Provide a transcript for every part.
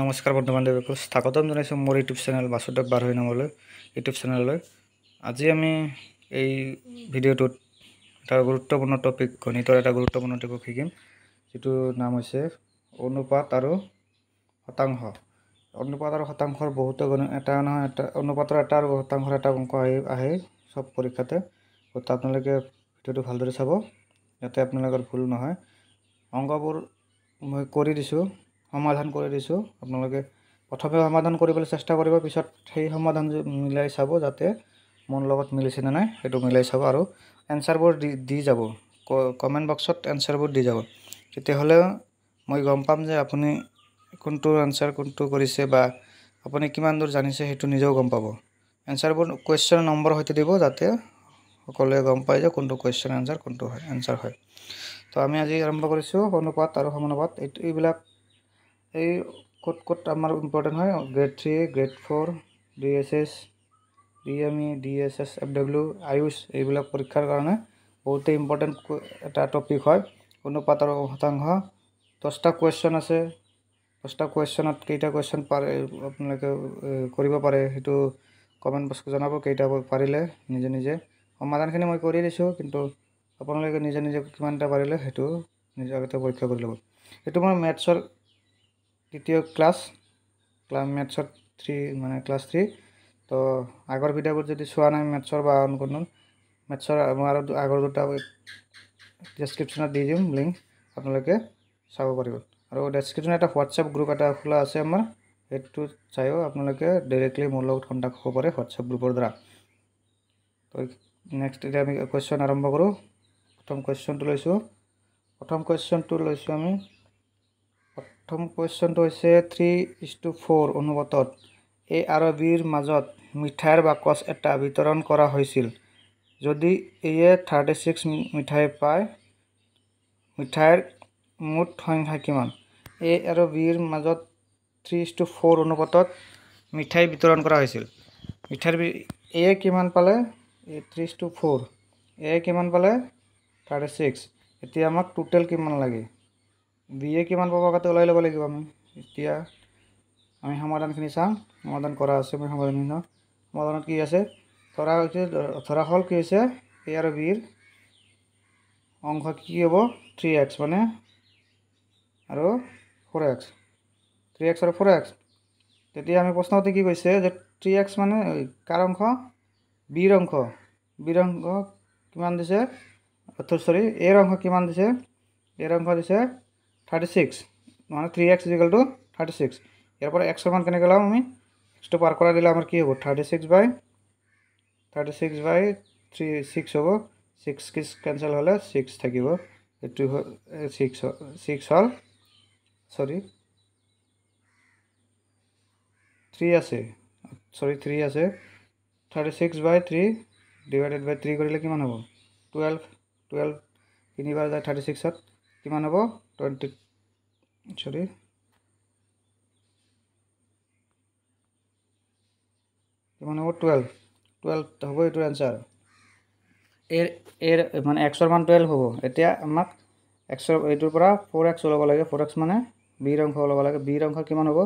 নমস্কাৰ বন্ধু বান্ধৱীক স্বাগতম জনাইছোঁ মোৰ ইউটিউব চেনেল বাসুদেৱ বাৰহৈ নামলৈ ইউটিউব চেনেললৈ আজি আমি এই ভিডিঅ'টোত এটা গুৰুত্বপূৰ্ণ টপিক গণিতৰ এটা গুৰুত্বপূৰ্ণ টপিক শিকিম যিটো নাম হৈছে অনুপাত আৰু শতাংশ অনুপাত আৰু শতাংশৰ বহুতো গণ এটা নহয় এটা অনুপাতৰ এটা আৰু শতাংশৰ এটা অংক আহি আহে চব পৰীক্ষাতে গতিকে আপোনালোকে ভিডিঅ'টো ভালদৰে চাব যাতে আপোনালোকৰ ভুল নহয় অংকবোৰ মই কৰি দিছোঁ সমাধান কৰি দিছোঁ আপোনালোকে প্ৰথমে সমাধান কৰিবলৈ চেষ্টা কৰিব পিছত সেই সমাধান মিলাই চাব যাতে মোৰ লগত মিলিছেনে নাই সেইটো মিলাই চাব আৰু এনচাৰবোৰ দি দি যাব কমেণ্ট বক্সত এনচাৰবোৰ দি যাব তেতিয়াহ'লে মই গম পাম যে আপুনি কোনটো এনচাৰ কোনটো কৰিছে বা আপুনি কিমান দূৰ জানিছে সেইটো নিজেও গম পাব এনচাৰবোৰ কুৱেশ্যন নম্বৰ সৈতে দিব যাতে সকলোৱে গম পায় যে কোনটো কুৱেশ্যন এনচাৰ কোনটো হয় এনচাৰ হয় তো আমি আজি আৰম্ভ কৰিছোঁ অনুপাত আৰু সমানুপাত এইটো এইবিলাক এই ক'ত ক'ত আমাৰ ইম্পৰ্টেণ্ট হয় grade three grade four D S S D M E D S S F W Ayush এইবিলাক পৰীক্ষাৰ কাৰণে বহুতেই ইম্পৰ্টেণ্ট এটা টপিক হয় অনুপাতৰ শতাংশ দহটা কুৱেশ্যন আছে দহটা কুৱেশ্যনত কেইটা কুৱেশ্যন পাৰে আপোনালোকে কৰিব পাৰে সেইটো কমেণ্ট বক্সত জনাব কেইটা পাৰিলে নিজে নিজে সমাধানখিনি মই কৰি দিছোঁ কিন্তু আপোনালোকে নিজে নিজে কিমানটা পাৰিলে সেইটো নিজে আগতে পৰীক্ষা কৰি ল'ব সেইটো মই মেথছৰ তৃতীয় ক্লাছ ক্লাছ মেথছত থ্ৰী মানে ক্লাছ থ্ৰী তো আগৰ ভিডিঅ'বোৰ যদি চোৱা নাই মেথছৰ বা অন কোনো মেথছৰ মই আৰু আগৰ দুটা ডেছক্ৰিপশ্যনত দি দিম লিংক আপোনালোকে চাব পাৰিব আৰু ডেছক্ৰিপশ্যনত এটা হোৱাটছআপ গ্ৰুপ এটা খোলা আছে আমাৰ সেইটো চাইও আপোনালোকে ডাইৰেক্টলি মোৰ লগত কণ্টেক্ট হ'ব পাৰে হোৱাটছআপ গ্ৰুপৰ দ্বাৰা তো নেক্সট এতিয়া আমি কুৱেশ্যন আৰম্ভ কৰোঁ প্ৰথম কুৱেশ্যনটো লৈছোঁ প্ৰথম কুৱেশ্যনটো লৈছোঁ আমি প্ৰথম কুৱেশ্যনটো হৈছে থ্ৰী ইজ টু ফ'ৰ অনুগতত এ আৰু বিৰ মাজত মিঠাইৰ বাকচ এটা বিতৰণ কৰা হৈছিল যদি এয়ে থাৰ্টি ছিক্স মিঠাই পায় মিঠাইৰ মুঠ সংখ্যা কিমান এ আৰু বিৰ মাজত থ্ৰী ইজ টু ফ'ৰ অনুপাতত মিঠাই বিতৰণ কৰা হৈছিল মিঠাইৰ এ কিমান পালে A three is to four A কিমান পালে থাৰ্টি ছিক্স এতিয়া আমাক টোটেল কিমান লাগে বিয়ে কিমান পাব পাবগাতে ওলাই ল'ব লাগিব আমি এতিয়া আমি সমাধানখিনি চাওঁ সমাধান কৰা আছে মই সমাধানখিনি চাওঁ সমাধানত কি আছে ধৰা হৈছে ধৰা হ'ল কি হৈছে এ আৰু বিৰ অংশ কি হ'ব থ্ৰী এক্স মানে আৰু ফ'ৰ এক্স থ্ৰী এক্স আৰু ফ'ৰ এক্স তেতিয়া আমি প্ৰশ্নটো কি কৈছে যে থ্ৰী এক্স মানে কাৰ অংশ বিৰ অংশ বিৰ অংশ কিমান দিছে চৰি এৰ অংশ কিমান দিছে এৰ অংশ দিছে থাৰ্টি মানে three X is equal to thirty six ইয়াৰ পৰা এক্সৰ মান কেনেকৈ ল'ম আমি এক্সটো পাৰ কৰাই দিলে আমাৰ কি হ'ব thirty six by thirty six by three six হ'ব ছিক্স কিছ কেঞ্চেল হ'লে ছিক্স থাকিব এইটো ছিক্স ছিক্স হ'ল চৰি থ্ৰী আছে চৰি থ্ৰী আছে thirty six by three divided by three কৰিলে কিমান হ'ব টুৱেল্ভ টুৱেল্ভ তিনিবাৰ যায় থাৰ্টি ছিক্সত কিমান হ'ব টুৱেণ্টি deixa eu ver. মানে হ'ব টুৱেল্ভ টুৱেল্ভ হ'ব এইটো এনচাৰ এৰ এৰ মানে এক্সৰ মান টুৱেল্ভ হ'ব এতিয়া আমাক এক্সৰ এইটোৰ পৰা ফ'ৰ এক্স ওলাব লাগে ফ'ৰ এক্স মানে বিৰ অংশ ওলাব লাগে বিৰ অংশ কিমান হ'ব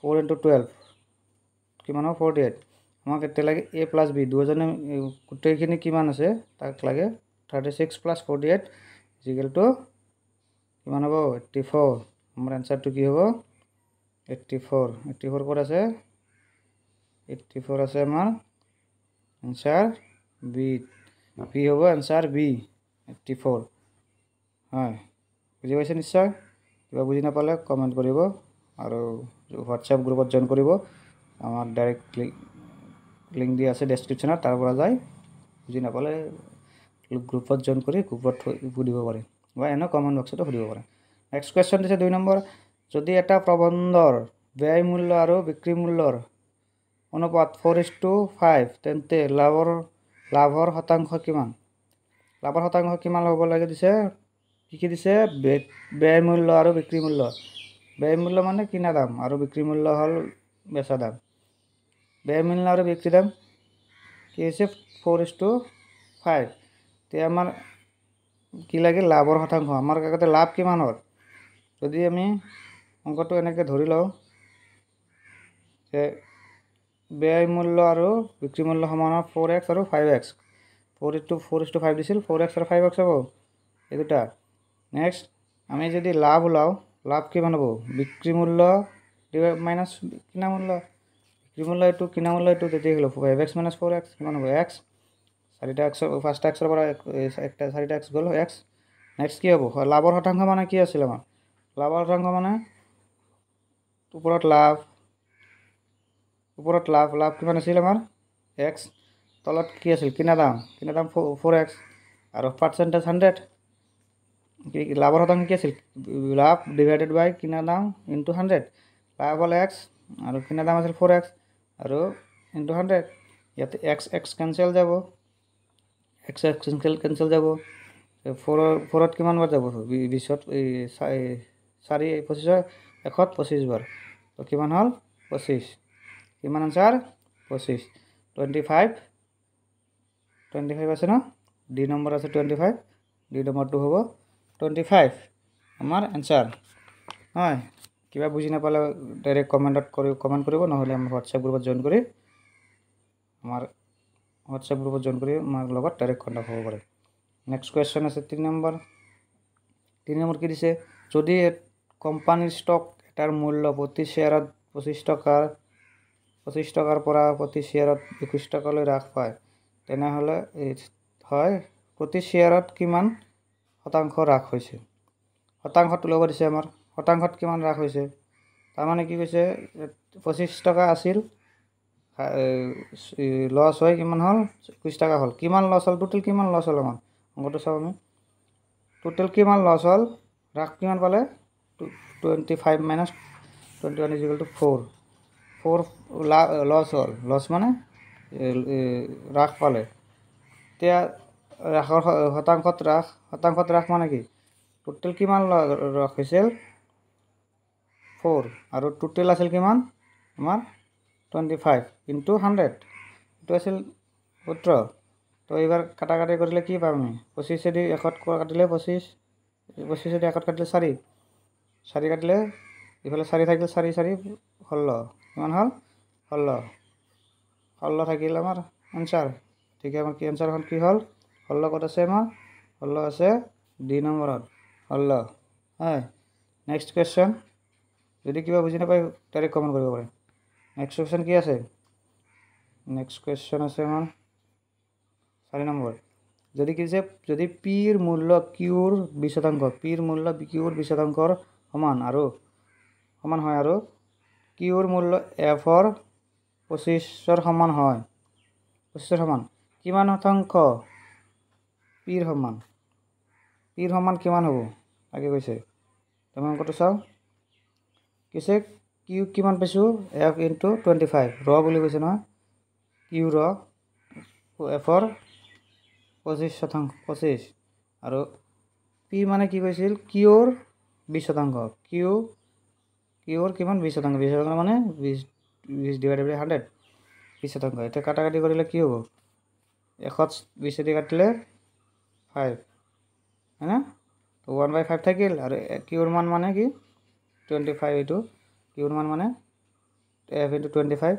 ফ'ৰ ইণ্টু টুৱেল্ভ কিমান হ'ব ফৰ্টি এইট আমাক এতিয়া লাগে এ প্লাছ বি দুজনে গোটেইখিনি কিমান আছে তাক লাগে thirty six plus forty eight is equal to কিমান হ'ব এইটি ফ'ৰ আমার অ্যান্সারটা কি হব এইটি ফোর এইটি ফোর কত আছে এইটি ফোর আছে আমার অ্যান্সার বি বি হব অ্যান্সার বি এইটি ফোর হয় বুঝি পাইছে নিশ্চয় কিনা বুঝি নাপালে কমেন্ট করব আর হোয়াটসঅ্যাপ গ্রুপত জয়েন করব আমার ডাইরেক্ট লিঙ্ক লিঙ্ক দিয়ে আছে ডেসক্রিপশনে তারপর যায় বুঝি নাপালে গ্রুপত জয়েন করে গ্রুপত সুধিব পড়ে বা এনে কমেন্ট বক্সতে সুদিব পড়ে নেক্সট কুৱেশ্যন দিছে দুই নম্বৰ যদি এটা প্ৰবন্ধৰ ব্যয় মূল্য আৰু বিক্ৰী মূল্যৰ অনুপাত ফ'ৰ ইজ টু ফাইভ তেন্তে লাভৰ লাভৰ শতাংশ কিমান লাভৰ শতাংশ কিমান হ'ব লাগে দিছে কি কি দিছে ব্যয় মূল্য আৰু বিক্ৰী মূল্য ব্যয় মূল্য মানে কিনা দাম আৰু বিক্ৰী মূল্য হ'ল বেচা দাম ব্যয় মূল্য আৰু বিক্ৰী দাম কি হৈছে ফ'ৰ ইজ টু ফাইভ তে আমাৰ কি লাগে লাভৰ শতাংশ আমাৰ আগতে লাভ কিমান হ'ল যদি আমি অংকটো এনেকৈ ধৰি লওঁ যে ব্যয় মূল্য আৰু বিক্ৰী মূল্য সমানৰ ফ'ৰ এক্স আৰু ফাইভ এক্স ফ'ৰ ইটো ফ'ৰ ইটো ফাইভ দিছিল ফ'ৰ এক্স আৰু ফাইভ এক্স হ'ব এই দুটা নেক্সট আমি যদি লাভ ওলাওঁ লাভ কিমান হ'ব বিক্ৰী মূল্য মাইনাছ কিনা মূল্য বিক্ৰী মূল্য এইটো কিনা মূল্য এইটো তেতিয়া হ'লো five X minus four X কিমান হ'ব এক্স চাৰিটা এক্সৰ ফাৰ্ষ্ট এক্সৰ পৰা একটা চাৰিটা এক্স গ'ল এক্স নেক্সট কি হ'ব লাভৰ শতাংশ মানে কি আছিল আমাৰ লাভৰ অৰ্থাংশ মানে ওপৰত লাভ ওপৰত লাভ লাভ কিমান আছিল আমাৰ এক্স তলত কি আছিল কিনা দাম কিনা দাম ফ'ৰ এক্স আৰু পাৰ্চেণ্টেজ হাণ্ড্ৰেড লাভৰ শতাংশ কি আছিল লাভ ডিভাইডেড বাই কিনা দাম ইনটু হাণ্ড্ৰেড লাভ হ'ল এক্স আৰু কিনা দাম আছিল ফ'ৰ এক্স আৰু ইনটু হাণ্ড্ৰেড ইয়াতে এক্স এক্স কেনচেল যাব এক্স এক্স কেঞ্চেল কেঞ্চেল যাব ফ'ৰ ফ'ৰত কিমান বাৰ যাব বিছত এই চাই চাৰি পঁচিছ এশ পঁচিছ বাৰ তো কিমান হ'ল পঁচিছ কিমান আনচাৰ পঁচিছ টুৱেণ্টি ফাইভ টুৱেণ্টি ফাইভ আছে ন ডি নম্বৰ আছে টুৱেণ্টি ফাইভ ডি নম্বৰটো হ'ব টুৱেণ্টি ফাইভ আমাৰ এনচাৰ হয় কিবা বুজি নাপালে ডাইৰেক্ট কমেণ্টত কৰি কমেণ্ট কৰিব নহ'লে আমাৰ হোৱাটছএপ গ্ৰুপত জইন কৰি আমাৰ হোৱাটছএপ গ্ৰুপত জইন কৰি আমাৰ লগত ডাইৰেক্ট কণ্টেক্ট হ'ব পাৰে নেক্সট কুৱেশ্যন আছে তিনি নম্বৰ তিনি নম্বৰ কি দিছে যদি কোম্পানীৰ ষ্টক এটাৰ মূল্য প্ৰতি শ্বেয়াৰত পঁচিছ টকাৰ পঁচিছ টকাৰ পৰা প্ৰতি শ্বেয়াৰত একৈছ টকালৈ হ্ৰাস পায় তেনেহ'লে হয় প্ৰতি শ্বেয়াৰত কিমান শতাংশ হ্ৰাস হৈছে শতাংশত ল'ব দিছে আমাৰ শতাংশত কিমান হ্ৰাস হৈছে তাৰমানে কি কৈছে পঁচিছ টকা আছিল লছ হয় কিমান হ'ল একৈছ টকা হ'ল কিমান লছ হ'ল টোটেল কিমান লছ হ'ল আমাৰ অংকটো চাওঁ আমি টোটেল কিমান লছ হ'ল হ্ৰাস কিমান পালে twenty five minus twenty one is equal to four four loss হ'ল লছ মানে হ্ৰাস পালে এতিয়া ৰাসৰ শতাংশত ৰাস শতাংশত ৰাস মানে কি টোটেল কিমান ৰাস হৈছিল ফ'ৰ আৰু টোটেল আছিল কিমান আমাৰ টুৱেণ্টি ফাইভ ইনটু হাণ্ড্ৰেড এইটো আছিল সূত্ৰ তো এইবাৰ কাটা কাটি কৰিলে কি পাম আমি পঁচিছ কাটিলে পঁচিছ পঁচিছ যদি কাটিলে চাৰি চাৰি কাটিলে ইফালে চাৰি থাকিলে চাৰি চাৰি ষোল্ল কিমান হ'ল ষোল্ল ষোল্ল থাকিল আমাৰ এনচাৰ গতিকে আমাৰ কি এনচাৰখন কি হ'ল ষোল্ল ক'ত আছে আমাৰ ষোল্ল আছে দুই নম্বৰত ষোল্ল হয় নেক্সট কুৱেশ্যন যদি কিবা বুজি নাপায় ডাইৰেক্ট কমেণ্ট কৰিব পাৰে নেক্সট কুৱেশ্যন কি আছে নেক্সট কুৱেশ্যন আছে আমাৰ চাৰি নম্বৰ যদি কি যে যদি পিৰ মূল্য কিউৰ বিশ শতাংশ পিৰ মূল্য কিউৰ বিশ শতাংশৰ সমান আৰু সমান হয় আৰু কিউৰ মূল্য এফৰ পঁচিছৰ সমান হয় পঁচিছৰ সমান কিমান শতাংশ পিৰ সমান পিৰ সমান কিমান হ'ব তাকে কৈছে তুমি অংকটো চাওঁ কৈছে কিউ কিমান পাইছোঁ এফ ইনটু টুৱেণ্টি ফাইভ ৰ বুলি কৈছে নহয় কিউ ৰ এফৰ পঁচিছ শতাংশ পঁচিছ আৰু পি মানে কি কৈছিল কিউৰ বিশ শতাংশ কিউ কিউৰ কিমান বিশ শতাংশ বিশ শতাংশ মানে বিছ বিছ ডিভাইড বাই হাণ্ড্ৰেড বিছ শতাংশ এতিয়া কাটাকাটি কৰিলে কি হ'ব এশত বিছ এটি কাটিলে ফাইভ হয়নে ওৱান বাই ফাইভ থাকিল আৰু কিউৰ মান মানে কি টুৱেণ্টি ফাইভ এইটো কিউৰ মান মানে এফ ইণ্টু টুৱেণ্টি ফাইভ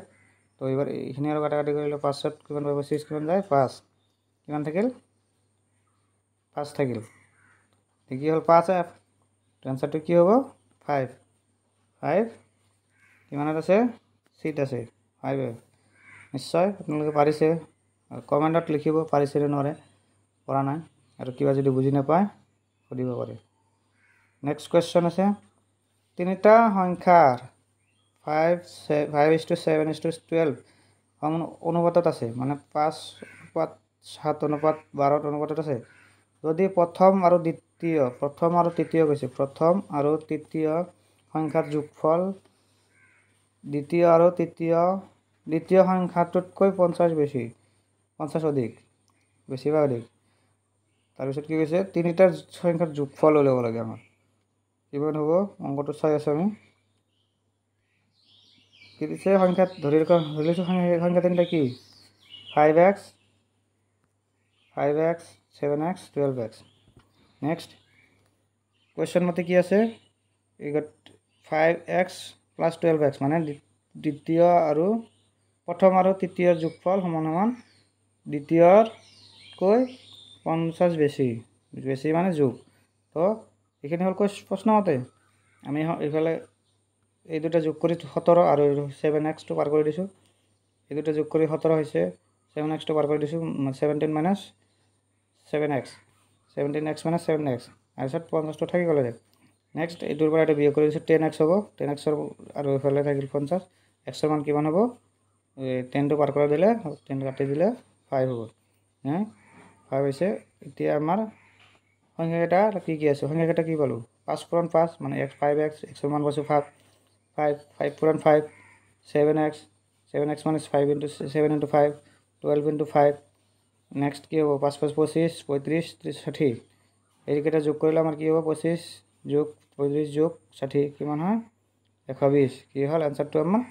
তো এইবাৰ এইখিনি আৰু কাটাকাটি কৰিলে পাঁচত কিমান পাব ছিক্স কিমান যায় পাঁচ কিমান থাকিল পাঁচ থাকিল কি হ'ল পাঁচ এফ তো এনচাৰটো কি হ'ব ফাইভ ফাইভ কিমানত আছে চিট আছে ফাইভ নিশ্চয় আপোনালোকে পাৰিছে কমেণ্টত লিখিব পাৰিছেনে নোৱাৰে পৰা নাই আৰু কিবা যদি বুজি নাপায় সুধিব পাৰে নেক্সট কুৱেশ্যন আছে তিনিটা সংখ্যাৰ ফাইভ চে five is to seven is to twelve অনুপাতত আছে মানে পাঁচ অনুপাত সাত অনুপাত বাৰত অনুপাতত আছে যদি প্ৰথম আৰু দ্বিতীয় তৃতীয় প্রথম আর তৃতীয় কৈছে প্রথম আর তৃতীয় সংখ্যার যোগফল দ্বিতীয় আর তৃতীয় দ্বিতীয় সংখ্যাটোতক পঞ্চাশ বেশি পঞ্চাশ অধিক বেশি বা অধিক তারপর কি কৈছে তিনটার সংখ্যার যোগফল উলিয়াব লাগে আমার কিমান হব অঙ্কটা চাই আছো আমি তৃতীয় সংখ্যা ধরে ধরে সংখ্যা তিনটা কি five X five X seven X twelve X next question মতে কি আছে five X plus twelve X মানে দ্বিতীয় আৰু প্ৰথম আৰু তৃতীয় যোগফল সমান সমান দ্বিতীয়তকৈ পঞ্চাছ বেছি বেছি মানে যোগ তো এইখিনি হ'ল প্ৰশ্নমতে আমি এইফালে এই দুটা যোগ কৰি সোতৰ আৰু ছেভেন এক্সটো পাৰ কৰি দিছোঁ এই দুটা যোগ কৰি সোতৰ হৈছে ছেভেন এক্সটো পাৰ কৰি দিছোঁ seventeen minus seven X seventeen X মানে সেভেন এক্স তারপর পঞ্চাশটা থাকি গেল যে নেক্সট এইটার পর একটা বিয়োগ করে দিচ্ছি টেন এক্স হবো টেন এক্সর আর ফেলে থাকি পঞ্চাশ এক্সর মান কি মান হবো টেনটা পার করে দিলে টেন কাটি দিলে ফাইভ হবো হ্যাঁ ফাইভ হয়েছে এটা আমার সংখ্যাটা কি কি আছে সংখ্যাটা কি পালো পাঁচ পুরান পাঁচ মানে এক্স ফাইভ এক্স এক্সর মান বসে ফাইভ ফাইভ ফাইভ পুরান five seven X seven X মানে five into seven into five twelve into five next কি হ'ব পাঁচ পাঁচ পঁচিছ পঁয়ত্ৰিছ ত্ৰিছ ষাঠি এইকেইটা যোগ কৰিলে আমাৰ কি হ'ব পঁচিছ যোগ পঁয়ত্ৰিছ যোগ ষাঠি কিমান হয় এশ বিছ কি হ'ল এনচাৰটো আমাৰ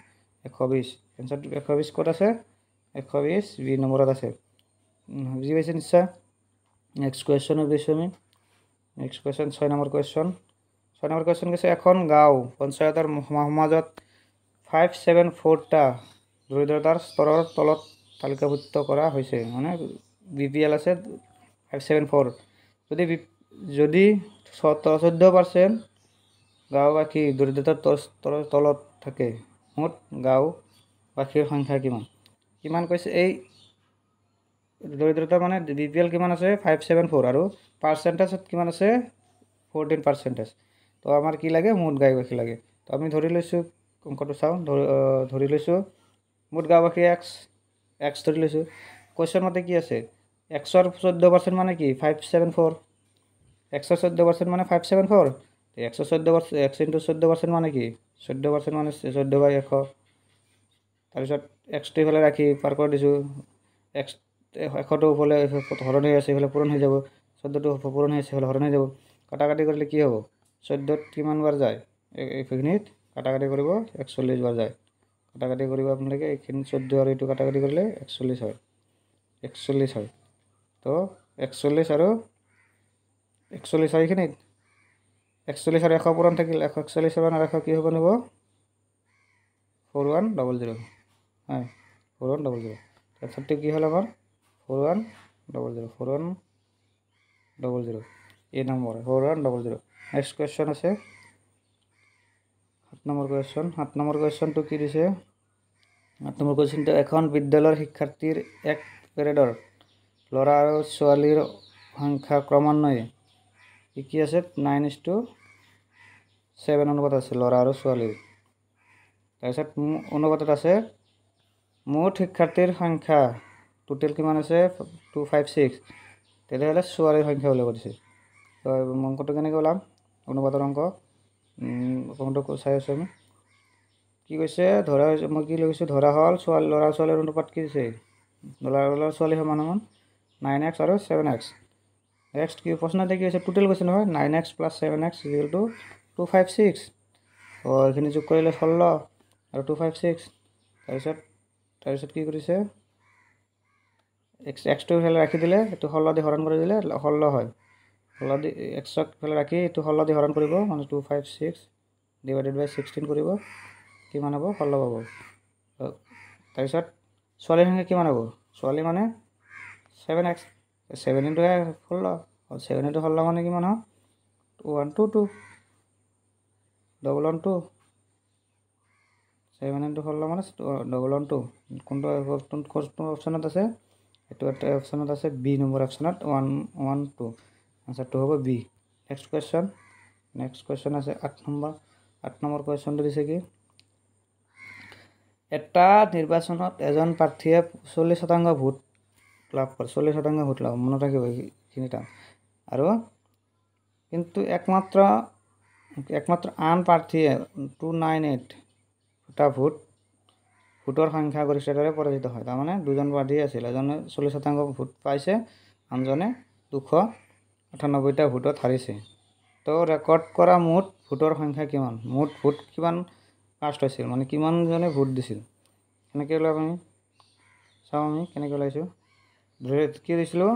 এশ বিছ এনচাৰটো এশ বিছ ক'ত আছে এশ বিছ বি নম্বৰত আছে বুজি পাইছে নিশ্চয় নেক্সট কুৱেশ্যনো দিছোঁ আমি নেক্সট কুৱেশ্যন ছয় নম্বৰ কুৱেশ্যন ছয় নম্বৰ কুৱেশ্যন কৈছে এখন গাঁও পঞ্চায়তৰ সমাজত ফাইভ ছেভেন ফ'ৰটা দৰিদ্ৰতাৰ স্তৰৰ তলত তালিকাভুক্ত কৰা হৈছে মানে বি পি এল আছে ফাইভ ছেভেন ফ'ৰ যদি যদি সতৰ চৈধ্য পাৰ্চেণ্ট গাঁওবাসী দৰিদ্ৰতাৰ তলত থাকে মুঠ গাঁওবাসীৰ সংখ্যা কিমান কিমান কৈছে এই দৰিদ্ৰতা মানে বি পি এল কিমান আছে ফাইভ ছেভেন ফ'ৰ আৰু পাৰ্চেণ্টেজত কিমান আছে ফৰ্টিন পাৰ্চেণ্টেজ তো আমাৰ কি লাগে মুঠ গাঁওবাসী লাগে তো আমি ধৰি লৈছোঁ অংকটো চাওঁ ধৰি লৈছোঁ মুঠ গাঁওবাসী এক্স এক্স ধৰি লৈছোঁ কুৱেশ্যন মতে কি আছে এক্সৰ চৈধ্য পাৰ্চেণ্ট মানে কি ফাইভ ছেভেন ফ'ৰ এক্সৰ চৈধ্য পাৰ্চেণ্ট মানে ফাইভ ছেভেন ফ'ৰ এক্স চৈধ্য পাৰ্চেণ্ট এক্স ইণ্টু চৈধ্য পাৰ্চেণ্ট মানে কি চৈধ্য পাৰ্চেণ্ট মানে চৈধ্য বাই এশ তাৰপিছত এক্সটো এইফালে ৰাখি পাৰ কৰি দিছোঁ এক্স এশটো ওপৰলৈ হৰণ হৈ আছে এইফালে পূৰণ হৈ যাব চৈধ্যটো পূৰণ হৈ আছে এইফালে হৰণ হৈ যাব কাটাকাটি কৰিলে কি হ'ব চৈধ্যত কিমানবাৰ যায় এইখিনিত কাটাকাটি কৰিব একচল্লিছ বাৰ যায় কাটাকাটি কৰিব আপোনালোকে এইখিনি চৈধ্য আৰু এইটো কাটাকাটি কৰিলে একচল্লিছ হয় একচল্লিছ হয় তো একচল্লিছ আৰু একচল্লিছ আৰু এইখিনিত একচল্লিছ আৰু এশ পুৰণ থাকিল এশ একচল্লিছ ছেভেন আৰু এশ কি হ'ব নহ'ব ফ'ৰ ওৱান ডাবল জিৰ' হয় ফ'ৰ ওৱান ডাবল জিৰ' এনচাৰটো কি হ'ল আমাৰ four one double zero' four one double zero' এই number four one double zero' next question আছে সাত নম্বৰ কুৱেশ্যন সাত নম্বৰ কুৱেশ্যনটো কি দিছে সাত নম্বৰ কুৱেশ্যনটো এখন বিদ্যালয়ৰ শিক্ষাৰ্থীৰ এক পেৰেডৰ ল'ৰা আৰু ছোৱালীৰ সংখ্যা ক্ৰমান্বয়ে কি কি আছে নাইন ইজ টু ছেভেন অনুপাত আছে ল'ৰা আৰু ছোৱালীৰ তাৰপিছত মোৰ অনুপাতত আছে মোৰ শিক্ষাৰ্থীৰ সংখ্যা টোটেল কিমান আছে টু ফাইভ ছিক্স তেতিয়াহ'লে ছোৱালীৰ সংখ্যা উলিয়াব দিছে অংকটো কেনেকৈ ওলাম অনুপাতৰ অংক অংকটো চাই আছোঁ আমি কি কৈছে ধৰা মই কি লৈছোঁ ধৰা হ'ল ছোৱালী ল'ৰা ছোৱালীৰ অনুপাত কি দিছে ল'ৰা ল'ৰা ছোৱালী সমান সমান নাইন এক্স আৰু ছেভেন এক্স নেক্সট কি প্ৰশ্নতে কি হৈছে টোটেল কৈছে নহয় nine X plus seven X is equal to two five six অঁ এইখিনি যোগ কৰিলে ষোল্ল আৰু টু ফাইভ ছিক্স তাৰপিছত তাৰপিছত কি কৰিছে এক্স এক্সটো ফেলে ৰাখি দিলে এইটো ষোল্ল দি হৰণ কৰি দিলে ষোল্ল হয় ষোল্ল দি এক্সক ফেলে ৰাখি এইটো ষোল্ল দি হৰণ কৰিব মানে two five six divided by sixteen কৰিব কিমান হ'ব ষোল্ল পাব তাৰপিছত ছোৱালীৰ সংখ্যা কিমান হ'ব ছোৱালী মানে ছেভেন এক্স ছেভেন ইণ্টুহে ষোল্ল ছেভেন ইণ্টু ষোল্ল মানে কিমান হ'ব one two two double one two seven into ষোল্ল মানে ডবল ওৱান টু কোনটো কোনটো অপশ্যনত আছে এইটো এটা অপশ্যনত আছে বি নম্বৰ অপশ্যনত ওৱান ওৱান টু আঞ্চাৰটো হ'ব B next question next question আছে আঠ নম্বৰ আঠ নম্বৰ কুৱেশ্যনটো দিছে কি এটা নিৰ্বাচনত এজন প্ৰাৰ্থীয়ে চল্লিছ শতাংশ ভোট লাভ কৰে চল্লিছ শতাংশ সুত লাভ মনত ৰাখিব সেইখিনিটা আৰু কিন্তু একমাত্ৰ একমাত্ৰ আন প্ৰাৰ্থীয়ে টু নাইন এইট দুটা ভোট ভোটৰ সংখ্যাগৰিষ্ঠতাৰে পৰাজিত হয় তাৰমানে দুজন প্ৰাৰ্থী আছিল এজনে চল্লিছ শতাংশ ভোট পাইছে আনজনে দুশ আঠানব্বৈটা ভোটত হাৰিছে তো ৰেকৰ্ড কৰা মুঠ ভোটৰ সংখ্যা কিমান মুঠ ভোট কিমান কাষ্ট হৈছিল মানে কিমানজনে ভোট দিছিল কেনেকৈ ওলাব আমি চাওঁ আমি কেনেকৈ ওলাইছোঁ কি দিছিলোঁ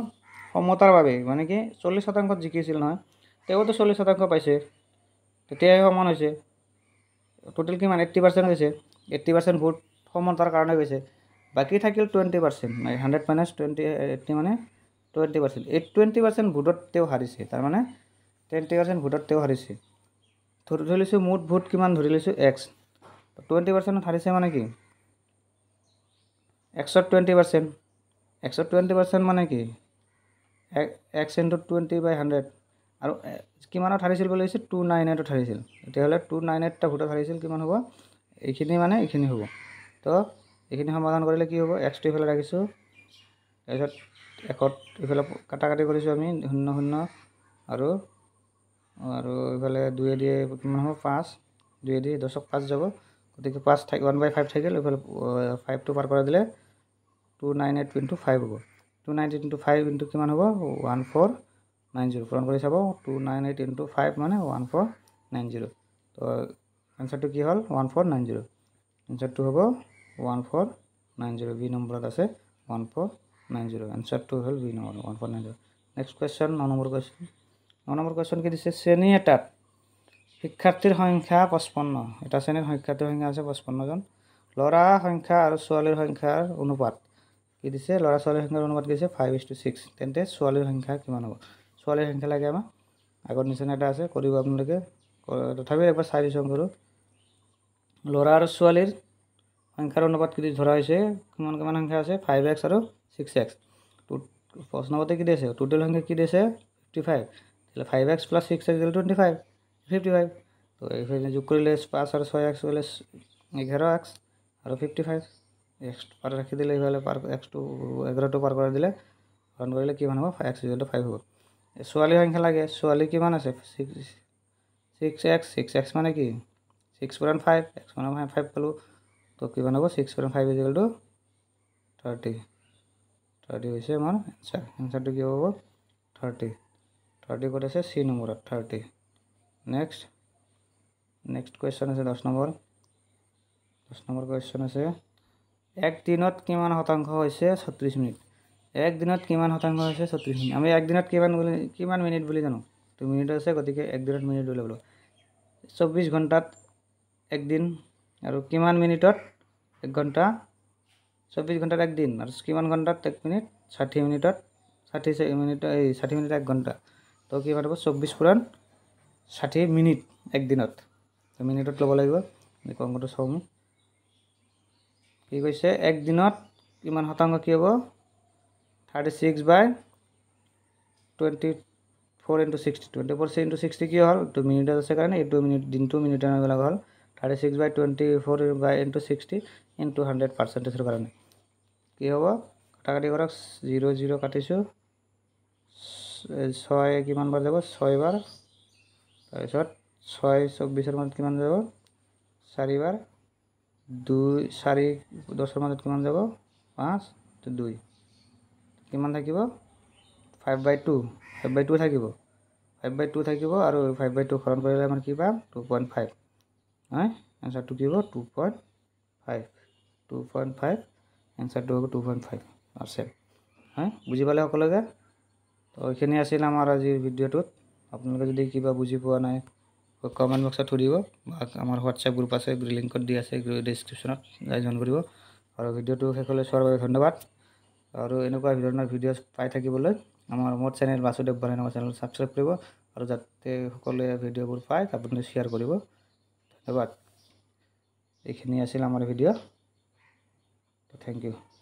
সমতাৰ বাবে মানে কি চল্লিছ শতাংশত জিকিছিল নহয় তেওঁতো চল্লিছ শতাংশ পাইছে তেতিয়াহে সমান হৈছে টোটেল কিমান এইট্টি পাৰ্চেণ্ট হৈছে এইট্টি পাৰ্চেণ্ট ভোট সমতাৰ কাৰণে গৈছে বাকী থাকিল টুৱেণ্টি পাৰ্চেণ্ট মানে হাণ্ড্ৰেড মাইনাছ টুৱেণ্টি এইট্টি মানে টুৱেণ্টি পাৰ্চেণ্ট এই টুৱেণ্টি পাৰ্চেণ্ট ভোটত তেওঁ হাৰিছে তাৰমানে টুৱেণ্টি পাৰ্চেণ্ট ভোটত তেওঁ হাৰিছে ধৰি ধৰিছোঁ মুঠ ভোট কিমান ধৰি লৈছোঁ এক্স টুৱেণ্টি পাৰ্চেণ্টত হাৰিছে মানে কি এক্সত twenty percent X twenty percent মানে কি X into twenty by hundred আৰু কিমানত হাৰিছিল বুলি কৈছে টু নাইন এইটত হাৰিছিল তেতিয়াহ'লে টু নাইন এইটটা ভোটত হাৰিছিল কিমান হ'ব এইখিনি মানে এইখিনি হ'ব তো এইখিনি সমাধান কৰিলে কি হ'ব এক্স টু এইফালে ৰাখিছোঁ তাৰপিছত একত এইফালে কাটা কাটি কৰিছোঁ আমি শূন্য শূন্য আৰু আৰু এইফালে দুয়ে দিয়ে কিমান হ'ব পাঁচ দুয়ে দিয়ে দহক পাঁচ যাব গতিকে পাঁচ থাকি ওৱান বাই ফাইভ থাকিল এইফালে ফাইভটো পাৰ কৰাই দিলে two nine eight into five হ'ব two nine eight into five into কিমান হ'ব ওৱান ফ'ৰ নাইন জিৰ' পূৰণ কৰি চাব two nine eight into five মানে ওৱান ফ'ৰ নাইন জিৰ' তো এনচাৰটো কি হ'ল ওৱান ফ'ৰ নাইন জিৰ' এনচাৰটো হ'ব one four nine zero' B নম্বৰত আছে ওৱান ফ'ৰ নাইন জিৰ' এনচাৰটো হ'ল B number one four nine zero' next question ন নম্বৰ কুৱেশ্যন ন নম্বৰ কুৱেশ্যন কি দিছে শ্ৰেণী এটাত শিক্ষাৰ্থীৰ সংখ্যা পঁচপন্ন এটা শ্ৰেণীৰ শিক্ষাৰ্থীৰ সংখ্যা আছে পঁচপন্নজন ল'ৰাৰ সংখ্যা আৰু ছোৱালীৰ সংখ্যাৰ অনুপাত কি দিছে ল'ৰা ছোৱালীৰ সংখ্যাৰ অনুপাত কি দিছে ফাইভ ইজ টু ছিক্স তেন্তে ছোৱালীৰ সংখ্যা কিমান হ'ব ছোৱালীৰ সংখ্যা লাগে আমাৰ আগৰ নিচিনা এটা আছে কৰিব আপোনালোকে তথাপিও এবাৰ চাই দিছোঁ কৰোঁ ল'ৰা আৰু ছোৱালীৰ সংখ্যাৰ অনুপাত কি ধৰা হৈছে কিমান কিমান সংখ্যা আছে ফাইভ এক্স আৰু ছিক্স এক্স টু প্ৰশ্নপাতি কি দিছে টোটেল সংখ্যা কি দিছে ফিফটি ফাইভ তেতিয়াহ'লে five X plus six X twenty five fifty five ত' এইফালে যোগ কৰিলে পাঁচ আৰু ছয় এক্স কৰিলে এঘাৰ এক্স আৰু ফিফটি ফাইভ एक्स पर रखीदे एक्स टू एगार टू पार कर दिले हरण कर एक्स इज फाइव हम छाली संख्या लगे छाली कि six six X six X मानने कि सिक्स पॉइंट फाइव एक्स मान फाइव पाल तो कि हम six point five is equal to thirty thirty से आम एसार एसार कि हम थार्टी थार्टी कट आ सी number thirty next next question आस नम्बर दस नम्बर क्वेश्चन आ এক দিনত কিমান শতাংশ হৈছে ছত্ৰিছ মিনিট এক দিনত কিমান শতাংশ হৈছে ছত্ৰিছ মিনিট আমি এক দিনত কিমান বুলি কিমান মিনিট বুলি জানো টু মিনিট আছে গতিকে এক দিনত মিনিট বুলি ল'লোঁ চৌব্বিছ ঘণ্টাত এক দিন আৰু কিমান মিনিটত এক ঘণ্টা চৌব্বিছ ঘণ্টাত এক দিন আৰু কিমান ঘণ্টাত এক মিনিট ষাঠি মিনিটত ষাঠি মিনিট এই ষাঠি মিনিট এক ঘণ্টা তো কিমান হ'ব চৌব্বিছ পূৰণ ষাঠি মিনিট এক দিনত মিনিটত ল'ব লাগিব কংগটো চাওঁ মোক কি কৈছে এক দিনত কিমান শতাংশ কি হ'ব thirty six by twenty four into sixty twenty four into sixty কি হ'ল দুই মিনিটত আছে কাৰণে এইটো মিনিট দিনটো মিনিটে হৈ গ'লে হ'ল thirty six by twenty four by into sixty into hundred পাৰ্চেণ্টেজৰ কাৰণে কি হ'ব কটা কাটি কৰক জিৰ' জিৰ' কাটিছোঁ ছয় কিমান বাৰ যাব ছয় বাৰ তাৰপিছত ছয় চৌব্বিছৰ মানত কিমান যাব চাৰিবাৰ দুই চাৰি দহৰ মাজত কিমান যাব পাঁচ দুই কিমান থাকিব five by two five by two থাকিব ফাইভ বাই টু থাকিব আৰু ফাইভ বাই টু হৰণ কৰিলে আমাৰ কি পাম টু পইণ্ট ফাইভ হয় এনচাৰটো কি হ'ব two point five two point five এনচাৰটো হ'ব টু পইণ্ট ফাইভ আছে হয় বুজি পালে সকলোকে তো এইখিনি আছিল আমাৰ আজিৰ ভিডিঅ'টোত আপোনালোকে যদি কিবা বুজি পোৱা নাই কমেণ্ট বক্সত সুধিব বা আমাৰ হোৱাটছএপ গ্ৰুপ আছে লিংকত দি আছে ডিছক্ৰিপশ্যনত আয়োজন কৰিব আৰু ভিডিঅ'টো শেষলৈ চোৱাৰ বাবে ধন্যবাদ আৰু এনেকুৱা ধৰণৰ ভিডিঅ' পাই থাকিবলৈ আমাৰ মোৰ চেনেল বাসুদেৱ বৰাই নামৰ চেনেল ছাবস্ক্ৰাইব কৰিব আৰু যাতে সকলোৱে ভিডিঅ'বোৰ পায় আপুনি শ্বেয়াৰ কৰিব ধন্যবাদ এইখিনি আছিল আমাৰ ভিডিঅ' থেংক ইউ